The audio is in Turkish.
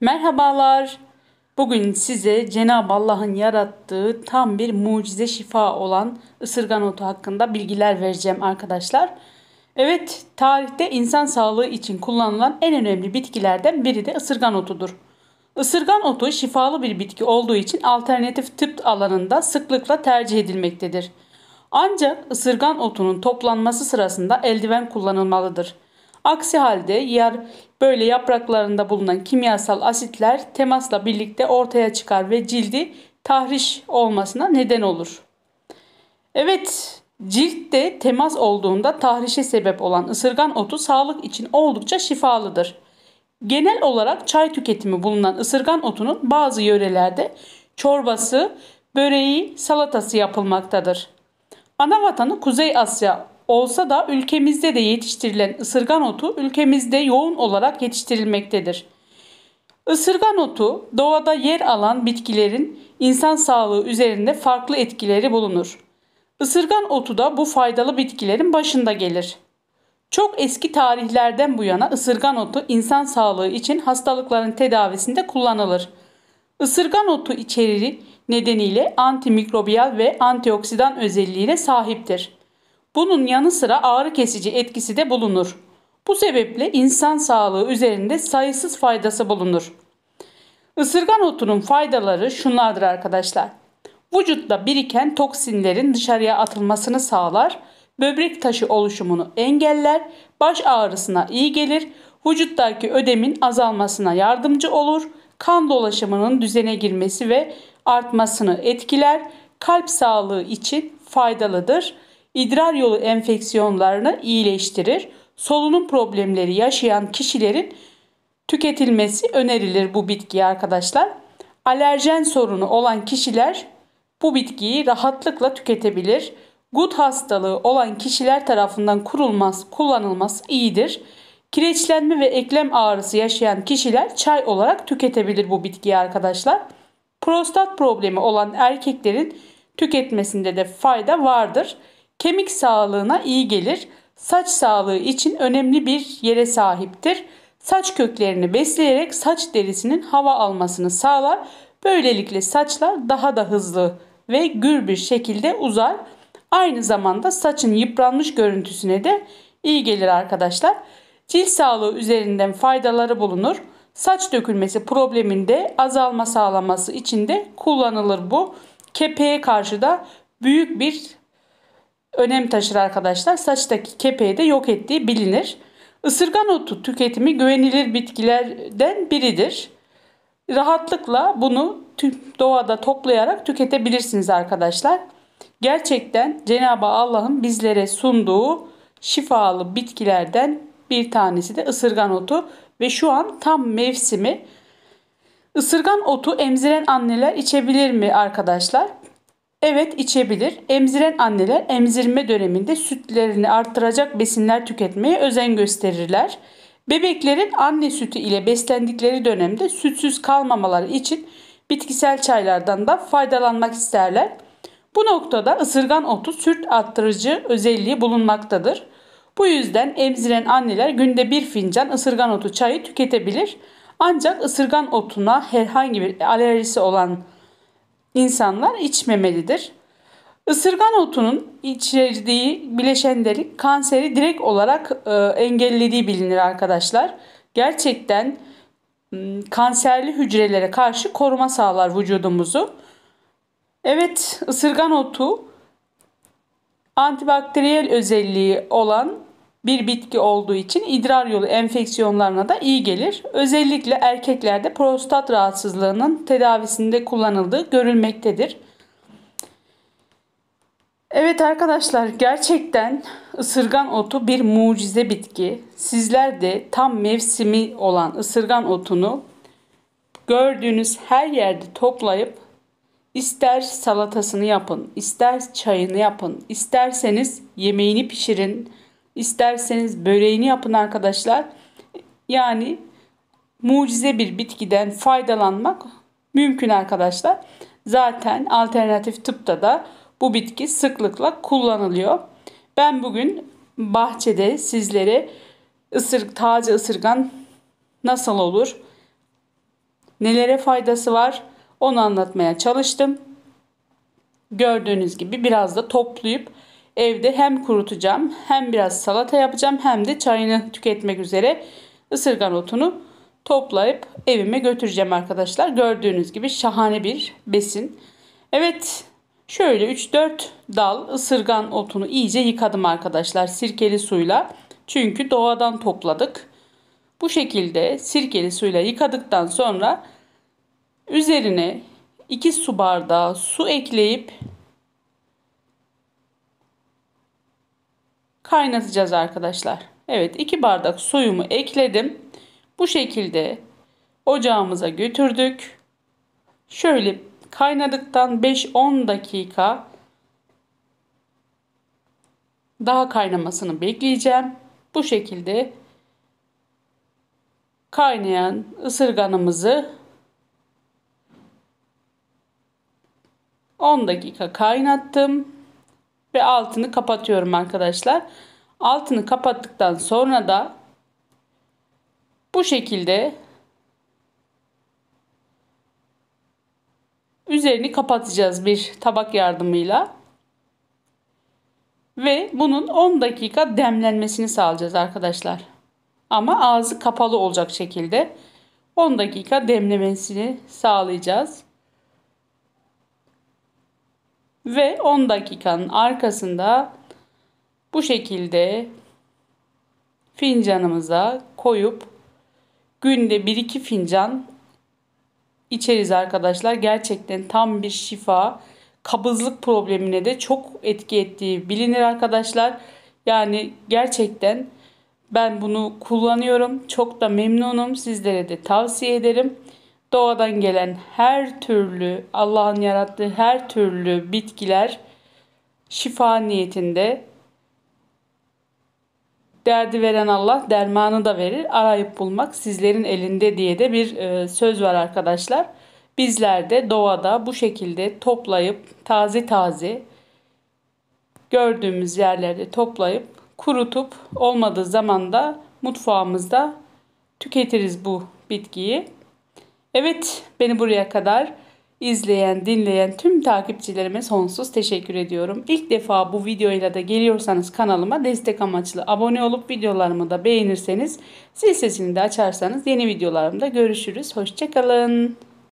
Merhabalar. Bugün size Cenab-ı Allah'ın yarattığı tam bir mucize şifa olan ısırgan otu hakkında bilgiler vereceğim arkadaşlar. Evet, tarihte insan sağlığı için kullanılan en önemli bitkilerden biri de ısırgan otudur. Isırgan otu şifalı bir bitki olduğu için alternatif tıp alanında sıklıkla tercih edilmektedir. Ancak ısırgan otunun toplanması sırasında eldiven kullanılmalıdır. Aksi halde yer böyle yapraklarında bulunan kimyasal asitler temasla birlikte ortaya çıkar ve cildi tahriş olmasına neden olur. Evet, ciltte temas olduğunda tahrişe sebep olan ısırgan otu sağlık için oldukça şifalıdır. Genel olarak çay tüketimi bulunan ısırgan otunun bazı yörelerde çorbası, böreği, salatası yapılmaktadır. Ana vatanı Kuzey Asya olsa da ülkemizde de yetiştirilen ısırgan otu ülkemizde yoğun olarak yetiştirilmektedir. Isırgan otu doğada yer alan bitkilerin insan sağlığı üzerinde farklı etkileri bulunur. Isırgan otu da bu faydalı bitkilerin başında gelir. Çok eski tarihlerden bu yana ısırgan otu insan sağlığı için hastalıkların tedavisinde kullanılır. Isırgan otu içeriği nedeniyle antimikrobiyal ve antioksidan özelliğine sahiptir. Bunun yanı sıra ağrı kesici etkisi de bulunur. Bu sebeple insan sağlığı üzerinde sayısız faydası bulunur. Isırgan otunun faydaları şunlardır arkadaşlar. Vücutta biriken toksinlerin dışarıya atılmasını sağlar, böbrek taşı oluşumunu engeller, baş ağrısına iyi gelir, vücuttaki ödemin azalmasına yardımcı olur, kan dolaşımının düzene girmesi ve artmasını etkiler, kalp sağlığı için faydalıdır.'' idrar yolu enfeksiyonlarını iyileştirir. Solunum problemleri yaşayan kişilerin tüketilmesi önerilir bu bitkiyi arkadaşlar. Alerjen sorunu olan kişiler bu bitkiyi rahatlıkla tüketebilir. Gut hastalığı olan kişiler tarafından kurulmaz, kullanılması iyidir. Kireçlenme ve eklem ağrısı yaşayan kişiler çay olarak tüketebilir bu bitkiyi arkadaşlar. Prostat problemi olan erkeklerin tüketmesinde de fayda vardır. Kemik sağlığına iyi gelir. Saç sağlığı için önemli bir yere sahiptir. Saç köklerini besleyerek saç derisinin hava almasını sağlar. Böylelikle saçlar daha da hızlı ve gür bir şekilde uzar. Aynı zamanda saçın yıpranmış görüntüsüne de iyi gelir arkadaşlar. Cilt sağlığı üzerinden faydaları bulunur. Saç dökülmesi probleminde azalma sağlaması için de kullanılır bu. Kepeğe karşı da büyük bir önem taşır arkadaşlar. Saçtaki kepeği de yok ettiği bilinir. Isırgan otu tüketimi güvenilir bitkilerden biridir. Rahatlıkla bunu doğada toplayarak tüketebilirsiniz arkadaşlar. Gerçekten Cenab-ı Allah'ın bizlere sunduğu şifalı bitkilerden bir tanesi de ısırgan otu ve şu an tam mevsimi. Isırgan otu emziren anneler içebilir mi arkadaşlar? Evet içebilir. Emziren anneler emzirme döneminde sütlerini arttıracak besinler tüketmeye özen gösterirler. Bebeklerin anne sütü ile beslendikleri dönemde sütsüz kalmamaları için bitkisel çaylardan da faydalanmak isterler. Bu noktada ısırgan otu süt arttırıcı özelliği bulunmaktadır. Bu yüzden emziren anneler günde bir fincan ısırgan otu çayı tüketebilir. Ancak ısırgan otuna herhangi bir alerjisi olan insanlar içmemelidir. Isırgan otunun içerdiği bileşen kanseri direkt olarak e, engellediği bilinir arkadaşlar. Gerçekten kanserli hücrelere karşı koruma sağlar vücudumuzu. Evet, ısırgan otu antibakteriyel özelliği olan bir bitki olduğu için idrar yolu enfeksiyonlarına da iyi gelir. Özellikle erkeklerde prostat rahatsızlığının tedavisinde kullanıldığı görülmektedir. Evet arkadaşlar gerçekten ısırgan otu bir mucize bitki. Sizler de tam mevsimi olan ısırgan otunu gördüğünüz her yerde toplayıp ister salatasını yapın, ister çayını yapın, isterseniz yemeğini pişirin İsterseniz böreğini yapın arkadaşlar. Yani mucize bir bitkiden faydalanmak mümkün arkadaşlar. Zaten alternatif tıpta da bu bitki sıklıkla kullanılıyor. Ben bugün bahçede sizlere ısırık, taze ısırgan nasıl olur? Nelere faydası var? Onu anlatmaya çalıştım. Gördüğünüz gibi biraz da toplayıp Evde hem kurutacağım hem biraz salata yapacağım hem de çayını tüketmek üzere ısırgan otunu toplayıp evime götüreceğim arkadaşlar. Gördüğünüz gibi şahane bir besin. Evet şöyle 3-4 dal ısırgan otunu iyice yıkadım arkadaşlar sirkeli suyla. Çünkü doğadan topladık. Bu şekilde sirkeli suyla yıkadıktan sonra üzerine 2 su bardağı su ekleyip kaynatacağız arkadaşlar. Evet 2 bardak suyumu ekledim. Bu şekilde ocağımıza götürdük. Şöyle kaynadıktan 5-10 dakika daha kaynamasını bekleyeceğim. Bu şekilde kaynayan ısırganımızı 10 dakika kaynattım ve altını kapatıyorum arkadaşlar. Altını kapattıktan sonra da bu şekilde üzerini kapatacağız bir tabak yardımıyla. Ve bunun 10 dakika demlenmesini sağlayacağız arkadaşlar. Ama ağzı kapalı olacak şekilde 10 dakika demlemesini sağlayacağız. Ve 10 dakikanın arkasında bu şekilde fincanımıza koyup günde 1-2 fincan içeriz arkadaşlar. Gerçekten tam bir şifa. Kabızlık problemine de çok etki ettiği bilinir arkadaşlar. Yani gerçekten ben bunu kullanıyorum. Çok da memnunum. Sizlere de tavsiye ederim doğadan gelen her türlü Allah'ın yarattığı her türlü bitkiler şifa niyetinde derdi veren Allah dermanı da verir. Arayıp bulmak sizlerin elinde diye de bir e, söz var arkadaşlar. Bizler de doğada bu şekilde toplayıp taze taze gördüğümüz yerlerde toplayıp kurutup olmadığı zaman da mutfağımızda tüketiriz bu bitkiyi. Evet beni buraya kadar izleyen, dinleyen tüm takipçilerime sonsuz teşekkür ediyorum. İlk defa bu videoyla da geliyorsanız kanalıma destek amaçlı abone olup videolarımı da beğenirseniz, zil sesini de açarsanız yeni videolarımda görüşürüz. Hoşçakalın.